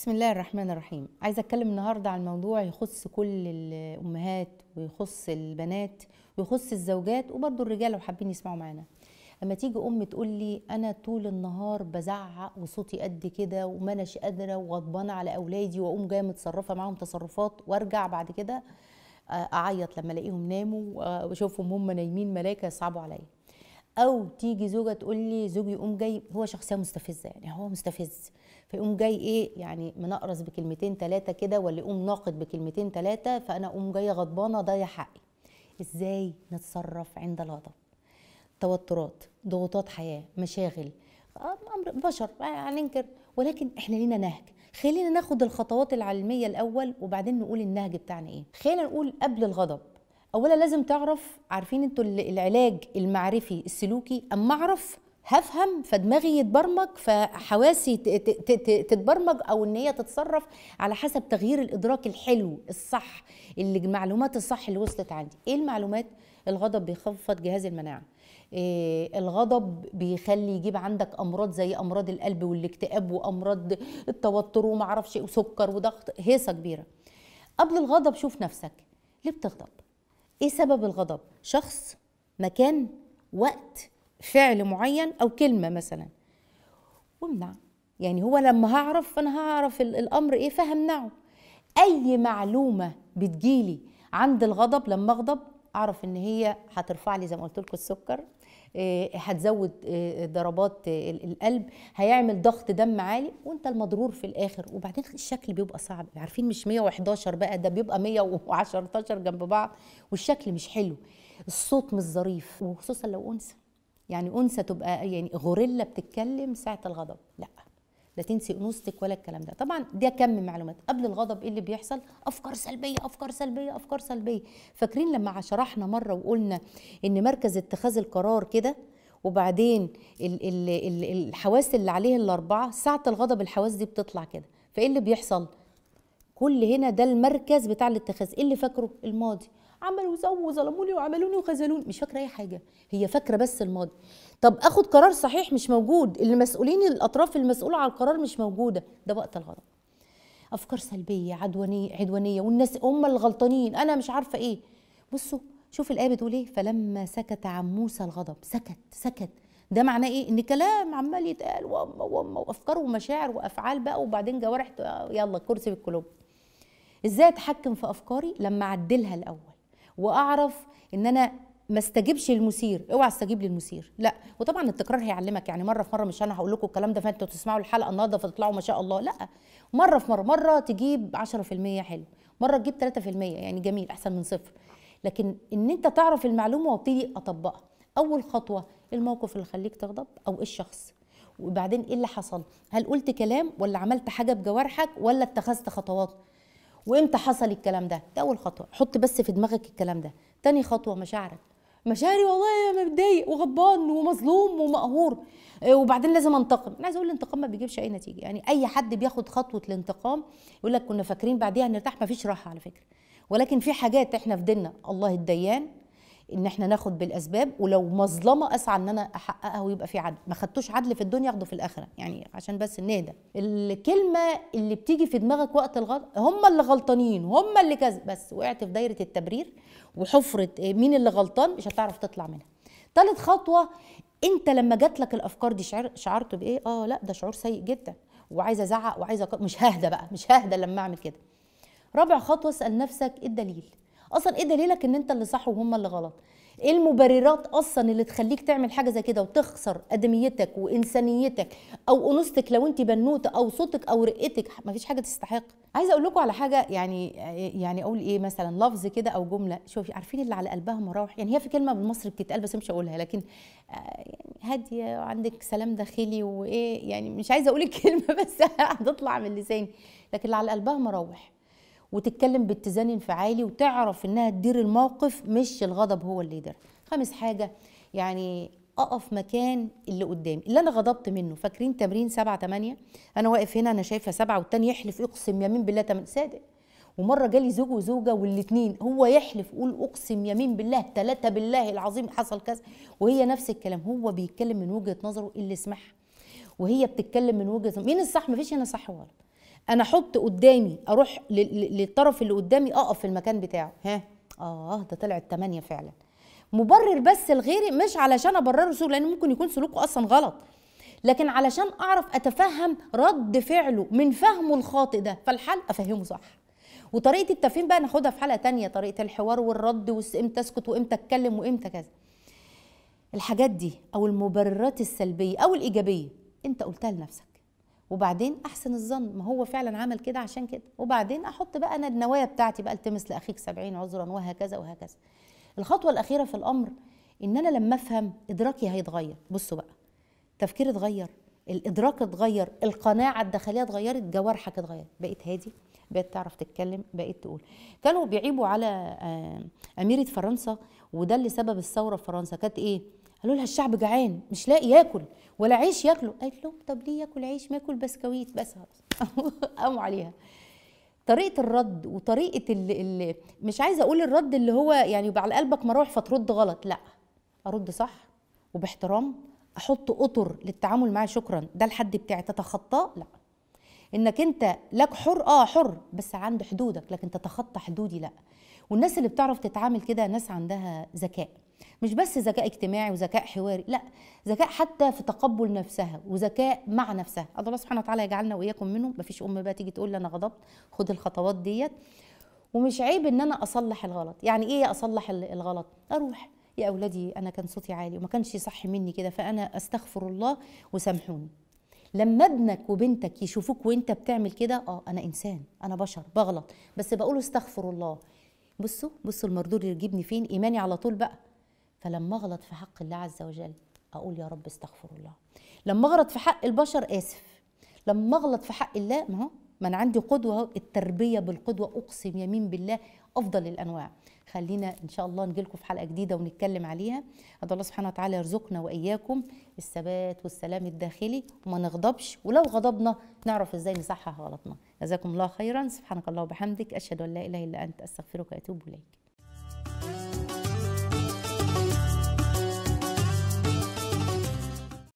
بسم الله الرحمن الرحيم عايزه اتكلم النهارده عن موضوع يخص كل الامهات ويخص البنات ويخص الزوجات وبرضه الرجال لو حابين يسمعوا معانا اما تيجي ام تقول لي انا طول النهار بزعق وصوتي قد كده وما اناش قادره وغضبانه على اولادي واقوم جايه متصرفه معاهم تصرفات وارجع بعد كده آه، اعيط لما الاقيهم ناموا آه، واشوفهم هم نايمين ملايكه يصعبوا عليا او تيجي زوجه تقول لي زوجي يقوم جاي هو شخصيه مستفزه يعني هو مستفز فيقوم جاي ايه يعني منقرص بكلمتين ثلاثه كده ولا يقوم ناقد بكلمتين ثلاثه فانا اقوم جايه غضبانه ضيع حقي ازاي نتصرف عند الغضب توترات ضغوطات حياه مشاغل امر بشر آه، هننكر ولكن احنا لينا نهج خلينا ناخد الخطوات العلميه الاول وبعدين نقول النهج بتاعنا ايه خلينا نقول قبل الغضب اولا لازم تعرف عارفين انتوا العلاج المعرفي السلوكي اما اعرف هفهم فدماغي يتبرمج فحواسي تتبرمج او ان هي تتصرف على حسب تغيير الادراك الحلو الصح اللي المعلومات الصح اللي وصلت عندي ايه المعلومات الغضب بيخفض جهاز المناعه إيه الغضب بيخلي يجيب عندك امراض زي امراض القلب والاكتئاب وامراض التوتر وما اعرفش إيه وسكر وضغط هيصه كبيره قبل الغضب شوف نفسك ليه بتغضب ايه سبب الغضب شخص مكان وقت فعل معين او كلمه مثلا وامنع يعني هو لما هعرف فانا هعرف الامر ايه فهمنعه اي معلومه بتجيلي عند الغضب لما اغضب اعرف ان هي هترفع لي زي ما قلت لكم السكر آه، هتزود آه، ضربات آه، القلب هيعمل ضغط دم عالي وانت المضرور في الاخر وبعدين الشكل بيبقى صعب عارفين مش 111 بقى ده بيبقى 110 جنب بعض والشكل مش حلو الصوت مش ظريف وخصوصا لو انثى يعني انثى تبقى يعني غوريلا بتتكلم ساعه الغضب لا لا تنسي انوثتك ولا الكلام ده طبعا ده كم معلومات قبل الغضب ايه اللي بيحصل افكار سلبيه افكار سلبيه افكار سلبيه فاكرين لما شرحنا مره وقلنا ان مركز اتخاذ القرار كده وبعدين ال ال ال الحواس اللي عليه الاربعه ساعه الغضب الحواس دي بتطلع كده فايه اللي بيحصل كل هنا ده المركز بتاع الاتخاذ ايه اللي فاكره الماضي عملوا وسووا وظلموني وعملوني وخذلوني مش فاكره اي حاجه هي فاكره بس الماضي طب اخد قرار صحيح مش موجود المسؤولين الاطراف المسؤوله على القرار مش موجوده ده وقت الغضب افكار سلبيه عدوانيه عدوانيه والناس هم الغلطانين انا مش عارفه ايه بصوا شوف الايه بتقول ايه فلما سكت عن موسى الغضب سكت سكت ده معناه ايه ان كلام عمال يتقال وافكار ومشاعر وافعال بقى وبعدين جوارح يلا كرسي بالكلوب ازاي اتحكم في افكاري لما اعدلها الاول واعرف ان انا ما استجبش للمثير اوعى استجيب للمثير لا وطبعا التكرار هيعلمك يعني مره في مره مش انا هقول لكم الكلام ده فانتوا تسمعوا الحلقه النهارده فتطلعوا ما شاء الله لا مره في مره مره تجيب 10% حلو مره تجيب 3% يعني جميل احسن من صفر لكن ان انت تعرف المعلومه وابتدي اطبقها اول خطوه الموقف اللي خليك تغضب او الشخص وبعدين ايه اللي حصل هل قلت كلام ولا عملت حاجه بجوارحك ولا اتخذت خطوات وامتى حصل الكلام ده ده اول خطوه حط بس في دماغك الكلام ده تاني خطوه مشاعرك مشاعري والله انا متضايق وغضبان ومظلوم ومقهور آه، وبعدين لازم انتقم انا عايز اقول الانتقام ما بيجيبش اي نتيجه يعني اي حد بياخد خطوه الانتقام يقول لك كنا فاكرين بعديها هنرتاح ما فيش راحه على فكره ولكن في حاجات احنا في ديننا الله الديان ان احنا ناخد بالاسباب ولو مظلمه اسعى ان انا احققها ويبقى في عدل ما خدتوش عدل في الدنيا اخده في الاخره يعني عشان بس نهدى الكلمه اللي بتيجي في دماغك وقت الغلط هم اللي غلطانين هم اللي كذا بس وقعت في دايره التبرير وحفره مين اللي غلطان مش هتعرف تطلع منها ثالث خطوه انت لما جات لك الافكار دي شعر شعرت بايه اه لا ده شعور سيء جدا وعايزه ازعق وعايزه مش ههدى بقى مش ههدى لما اعمل كده رابع خطوه اسال نفسك ايه الدليل اصلا ايه دليلك ان انت اللي صح وهم اللي غلط ايه المبررات اصلا اللي تخليك تعمل حاجه زي كده وتخسر ادميتك وانسانيتك او انوثتك لو انت بنوته او صوتك او رئتك مفيش حاجه تستحق عايزه اقول لكم على حاجه يعني يعني اقول ايه مثلا لفظ كده او جمله شوفي عارفين اللي على قلبها مراوح يعني هي في كلمه بالمصري بتتقال بس مش هقولها لكن آه، يعني هاديه وعندك سلام داخلي وايه يعني مش عايزه اقول الكلمه بس هتطلع من لساني لكن اللي على قلبها مراوح وتتكلم باتزان انفعالي وتعرف انها تدير الموقف مش الغضب هو اللي يدير خامس حاجه يعني اقف مكان اللي قدامي اللي انا غضبت منه فاكرين تمرين سبعة تمانية انا واقف هنا انا شايفه سبعة والتاني يحلف اقسم يمين بالله تمن صادق ومره جالي زوج وزوجه والاثنين هو يحلف يقول اقسم يمين بالله ثلاثه بالله العظيم حصل كذا وهي نفس الكلام هو بيتكلم من وجهه نظره اللي سمعها وهي بتتكلم من وجهه مين الصح مفيش هنا صح وغلط انا احط قدامي اروح للطرف اللي قدامي اقف في المكان بتاعه ها اه ده طلعت 8 فعلا مبرر بس لغيري مش علشان ابرره سلوك لان ممكن يكون سلوكه اصلا غلط لكن علشان اعرف اتفهم رد فعله من فهمه الخاطئ ده فالحل افهمه صح وطريقه التفهيم بقى ناخدها في حلقه تانية طريقه الحوار والرد وامتى اسكت وامتى اتكلم وامتى كذا الحاجات دي او المبررات السلبيه او الايجابيه انت قلتها لنفسك وبعدين احسن الظن ما هو فعلا عمل كده عشان كده وبعدين احط بقى انا النوايا بتاعتي بقى التمس لاخيك سبعين عذرا وهكذا وهكذا الخطوه الاخيره في الامر ان انا لما افهم ادراكي هيتغير بصوا بقى تفكيري اتغير الادراك اتغير القناعه الداخليه اتغيرت جوارحك اتغير بقيت هادي بقيت تعرف تتكلم بقيت تقول كانوا بيعيبوا على آه، اميره فرنسا وده اللي سبب الثوره في فرنسا كانت ايه قالوا لها الشعب جعان مش لاقي ياكل ولا عيش ياكله قالت لهم طب ليه ياكل عيش ما ياكل بسكويت بس قاموا عليها طريقه الرد وطريقه اللي, مش عايزه اقول الرد اللي هو يعني يبقى على قلبك مروح فترد غلط لا ارد صح وباحترام احط اطر للتعامل معاه شكرا ده الحد بتاعي تتخطاه لا انك انت لك حر اه حر بس عند حدودك لكن تتخطى حدودي لا والناس اللي بتعرف تتعامل كده ناس عندها ذكاء مش بس ذكاء اجتماعي وذكاء حواري لا ذكاء حتى في تقبل نفسها وذكاء مع نفسها الله سبحانه وتعالى يجعلنا واياكم منهم مفيش ام بقى تيجي تقول لي انا غضبت خد الخطوات ديت ومش عيب ان انا اصلح الغلط يعني ايه اصلح الغلط اروح يا اولادي انا كان صوتي عالي وما كانش صح مني كده فانا استغفر الله وسامحوني لما ابنك وبنتك يشوفوك وانت بتعمل كده اه انا انسان انا بشر بغلط بس بقول استغفر الله بصوا بصوا المردود اللي يجيبني فين ايماني على طول بقى فلما اغلط في حق الله عز وجل اقول يا رب استغفر الله لما اغلط في حق البشر اسف لما اغلط في حق الله ما هو ما انا عندي قدوه التربيه بالقدوه اقسم يمين بالله افضل الانواع خلينا ان شاء الله نجي لكم في حلقه جديده ونتكلم عليها ادعو الله سبحانه وتعالى يرزقنا واياكم الثبات والسلام الداخلي وما نغضبش ولو غضبنا نعرف ازاي نصحح غلطنا جزاكم الله خيرا سبحانك الله وبحمدك اشهد ان لا اله الا انت استغفرك واتوب اليك